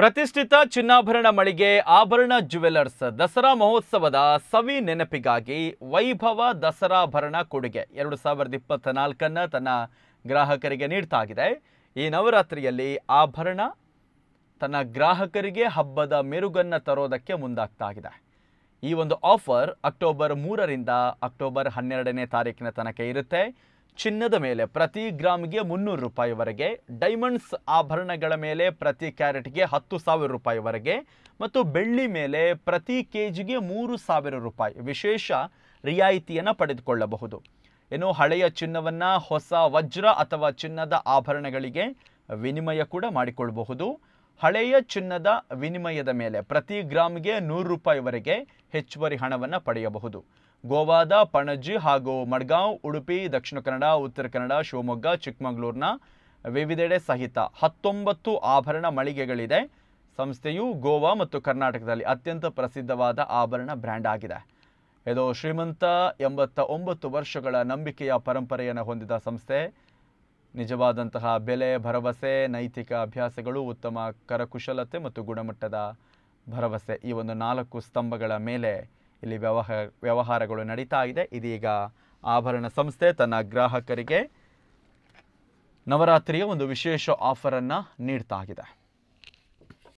ಪ್ರತಿಷ್ಠಿತ ಚಿನ್ನಾಭರಣ ಮಳಿಗೆ ಆಭರಣ ಜ್ಯುವೆಲರ್ಸ್ ದಸರಾ ಮಹೋತ್ಸವದ ಸವಿ ನೆನಪಿಗಾಗಿ ವೈಭವ ದಸರಾಭರಣ ಕೊಡುಗೆ ಎರಡು ಸಾವಿರದ ಇಪ್ಪತ್ತ ನಾಲ್ಕನ್ನು ತನ್ನ ಗ್ರಾಹಕರಿಗೆ ನೀಡ್ತಾ ಇದೆ ಈ ನವರಾತ್ರಿಯಲ್ಲಿ ಆಭರಣ ತನ್ನ ಗ್ರಾಹಕರಿಗೆ ಹಬ್ಬದ ಮೆರುಗನ್ನು ತರೋದಕ್ಕೆ ಮುಂದಾಗ್ತಾ ಇದೆ ಈ ಒಂದು ಆಫರ್ ಅಕ್ಟೋಬರ್ ಮೂರರಿಂದ ಅಕ್ಟೋಬರ್ ಹನ್ನೆರಡನೇ ತಾರೀಕಿನ ತನಕ ಇರುತ್ತೆ ಚಿನ್ನದ ಮೇಲೆ ಪ್ರತಿ ಗ್ರಾಮ್ಗೆ ಮುನ್ನೂರು ರೂಪಾಯಿವರೆಗೆ ಡೈಮಂಡ್ಸ್ ಆಭರಣಗಳ ಮೇಲೆ ಪ್ರತಿ ಕ್ಯಾರೆಟ್ಗೆ ಹತ್ತು ಸಾವಿರ ರೂಪಾಯಿವರೆಗೆ ಮತ್ತು ಬೆಳ್ಳಿ ಮೇಲೆ ಪ್ರತಿ ಕೆ ಜಿಗೆ ಮೂರು ಸಾವಿರ ರೂಪಾಯಿ ವಿಶೇಷ ರಿಯಾಯಿತಿಯನ್ನು ಪಡೆದುಕೊಳ್ಳಬಹುದು ಏನು ಹಳೆಯ ಚಿನ್ನವನ್ನು ಹೊಸ ವಜ್ರ ಅಥವಾ ಚಿನ್ನದ ಆಭರಣಗಳಿಗೆ ವಿನಿಮಯ ಕೂಡ ಮಾಡಿಕೊಳ್ಳಬಹುದು ಹಳೆಯ ಚಿನ್ನದ ವಿನಿಮಯದ ಮೇಲೆ ಪ್ರತಿ ಗ್ರಾಮ್ಗೆ ನೂರು ರೂಪಾಯಿವರೆಗೆ ಹೆಚ್ಚುವರಿ ಹಣವನ್ನು ಪಡೆಯಬಹುದು ಗೋವಾದ ಪಣಜಿ ಹಾಗೂ ಮಡ್ಗಾಂವ್ ಉಡುಪಿ ದಕ್ಷಿಣ ಕನ್ನಡ ಉತ್ತರ ಕನ್ನಡ ಶಿವಮೊಗ್ಗ ಚಿಕ್ಕಮಗಳೂರಿನ ವಿವಿಧೆಡೆ ಸಹಿತ ಹತ್ತೊಂಬತ್ತು ಆಭರಣ ಮಳಿಗೆಗಳಿದೆ ಸಂಸ್ಥೆಯು ಗೋವಾ ಮತ್ತು ಕರ್ನಾಟಕದಲ್ಲಿ ಅತ್ಯಂತ ಪ್ರಸಿದ್ಧವಾದ ಆಭರಣ ಬ್ರ್ಯಾಂಡ್ ಆಗಿದೆ ಇದು ಶ್ರೀಮಂತ ಎಂಬತ್ತ ಒಂಬತ್ತು ವರ್ಷಗಳ ನಂಬಿಕೆಯ ಪರಂಪರೆಯನ್ನು ಹೊಂದಿದ ಸಂಸ್ಥೆ ನಿಜವಾದಂತಹ ಬೆಲೆ ಭರವಸೆ ನೈತಿಕ ಅಭ್ಯಾಸಗಳು ಉತ್ತಮ ಕರಕುಶಲತೆ ಮತ್ತು ಗುಣಮಟ್ಟದ ಭರವಸೆ ಈ ಒಂದು ನಾಲ್ಕು ಸ್ತಂಭಗಳ ಮೇಲೆ ಇಲ್ಲಿ ವ್ಯವಹಾರ ವ್ಯವಹಾರಗಳು ನಡೀತಾ ಇದೆ ಇದೀಗ ಆಭರಣ ಸಂಸ್ಥೆ ತನ್ನ ಗ್ರಾಹಕರಿಗೆ ನವರಾತ್ರಿಯ ಒಂದು ವಿಶೇಷ ಆಫರನ್ನು ನೀಡ್ತಾ ಇದೆ